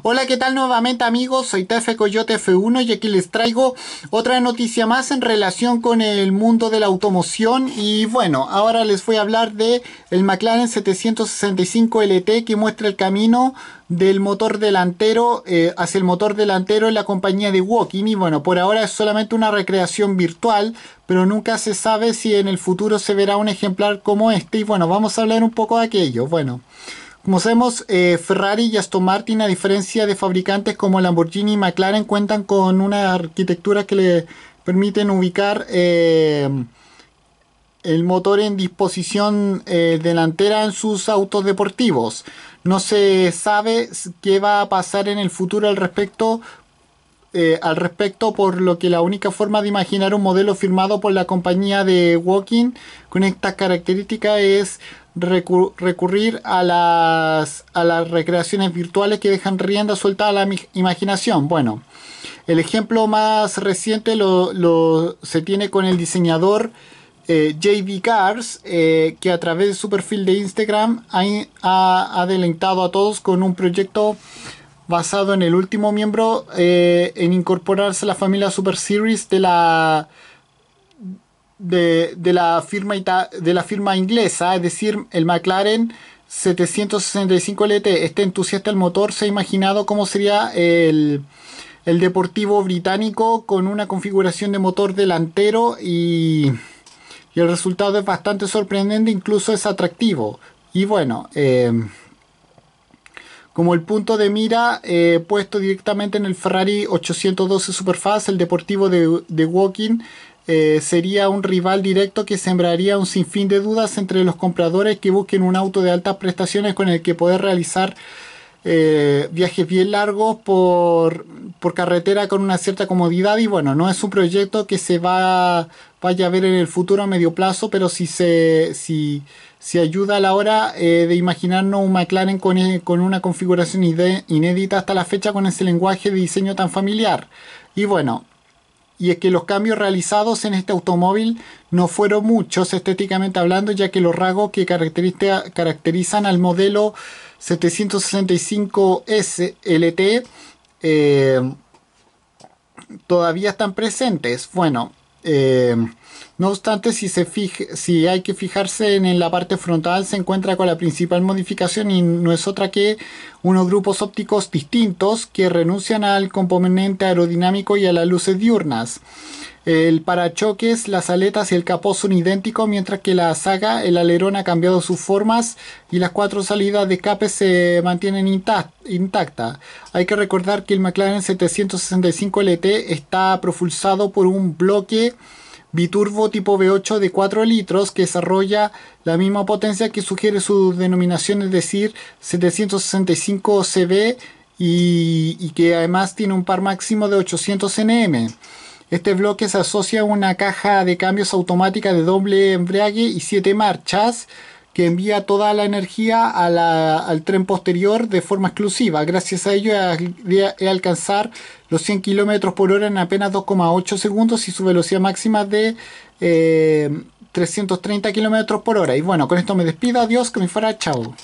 Hola, ¿qué tal nuevamente amigos? Soy TF Coyote F1 y aquí les traigo otra noticia más en relación con el mundo de la automoción y bueno, ahora les voy a hablar de el McLaren 765 LT que muestra el camino del motor delantero eh, hacia el motor delantero en la compañía de Walking y bueno, por ahora es solamente una recreación virtual, pero nunca se sabe si en el futuro se verá un ejemplar como este y bueno, vamos a hablar un poco de aquello. Bueno, como sabemos, eh, Ferrari y Aston Martin, a diferencia de fabricantes como Lamborghini y McLaren, cuentan con una arquitectura que le permiten ubicar eh, el motor en disposición eh, delantera en sus autos deportivos. No se sabe qué va a pasar en el futuro al respecto eh, al respecto, por lo que la única forma de imaginar un modelo firmado por la compañía de Walking con esta característica es recurrir a las, recreaciones virtuales que dejan rienda suelta a la imaginación. Bueno, el ejemplo más reciente lo, se tiene con el diseñador eh, JB Cars, eh, que a través de su perfil de Instagram ha, ha, a todos con un proyecto basado en el último miembro eh, en incorporarse a la familia Super Series de la de, la firma de la firma inglesa, es decir, el McLaren 765 LT. Este entusiasta del motor se ha imaginado cómo sería el, deportivo británico con una configuración de motor delantero y, el resultado es bastante sorprendente, incluso es atractivo. Y bueno, eh, como el punto de mira eh, puesto directamente en el Ferrari 812 Superfast, el deportivo de, de Walking. Eh, sería un rival directo que sembraría un sinfín de dudas entre los compradores que busquen un auto de altas prestaciones con el que poder realizar eh, viajes bien largos por, por, carretera con una cierta comodidad y bueno, no es un proyecto que se va, vaya a ver en el futuro a medio plazo, pero si se, si, ayuda a la hora eh, de imaginarnos un McLaren con, eh, con una configuración inédita hasta la fecha con ese lenguaje de diseño tan familiar. Y bueno, y es que los cambios realizados en este automóvil no fueron muchos estéticamente hablando, ya que los rasgos que caracterizan al modelo 765 slt eh, todavía están presentes. Bueno, eh, no obstante, si, se fije, si hay que fijarse en, la parte frontal, se encuentra con la principal modificación y no es otra que unos grupos ópticos distintos que renuncian al componente aerodinámico y a las luces diurnas. El parachoques, las aletas y el capó son idénticos, mientras que la saga, el alerón ha cambiado sus formas y las cuatro salidas de escape se mantienen intactas. Hay que recordar que el McLaren 765 LT está propulsado por un bloque biturbo tipo V8 de 4 litros que desarrolla la misma potencia que sugiere su denominación, es decir, 765 CB y, y que además tiene un par máximo de 800 Nm. Este bloque se asocia a una caja de cambios automática de doble embrague y 7 marchas que envía toda la energía al tren posterior de forma exclusiva. Gracias a ello he, alcanzar los 100 km por hora en apenas 2,8 segundos y su velocidad máxima de 330 eh, km por hora. Y bueno, con esto me despido. Adiós, que me fuera. Chao.